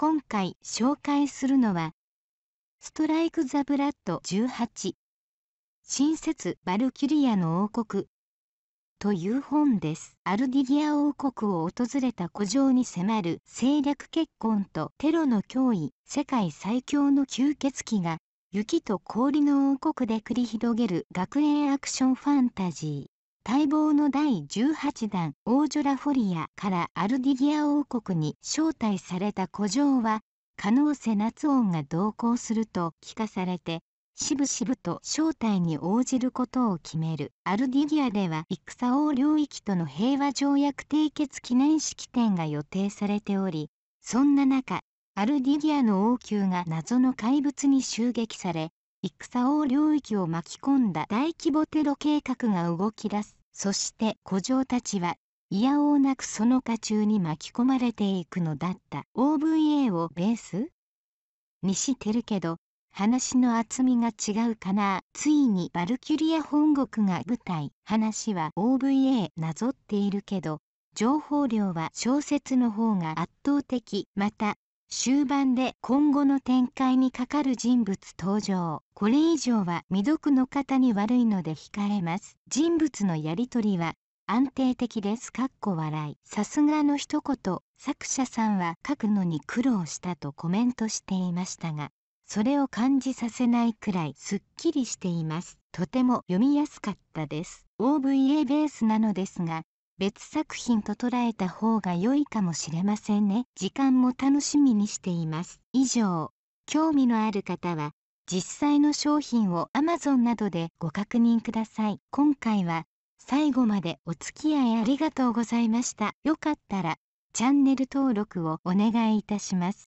今回紹介するのは、ストライク・ザ・ブラッド18、新設バルキュリアの王国という本です。アルディギア王国を訪れた古城に迫る政略結婚とテロの脅威、世界最強の吸血鬼が雪と氷の王国で繰り広げる学園アクションファンタジー。待望の第18弾オージョラフォリアからアルディギア王国に招待された古城は可能性夏音が同行すると聞かされてしぶしぶと招待に応じることを決めるアルディギアでは戦王領域との平和条約締結記念式典が予定されておりそんな中アルディギアの王宮が謎の怪物に襲撃され戦王領域を巻き込んだ大規模テロ計画が動き出すそして古城たちはいやおうなくその渦中に巻き込まれていくのだった OVA をベースにしてるけど話の厚みが違うかなついにバルキュリア本国が舞台話は OVA なぞっているけど情報量は小説の方が圧倒的また終盤で今後の展開にかかる人物登場これ以上は未読の方に悪いので控えます人物のやり取りは安定的ですかっこ笑いさすがの一言作者さんは書くのに苦労したとコメントしていましたがそれを感じさせないくらいすっきりしていますとても読みやすかったです OVA ベースなのですが別作品と捉えた方が良いかもしれませんね時間も楽しみにしています以上興味のある方は実際の商品を Amazon などでご確認ください今回は最後までお付き合いありがとうございましたよかったらチャンネル登録をお願いいたします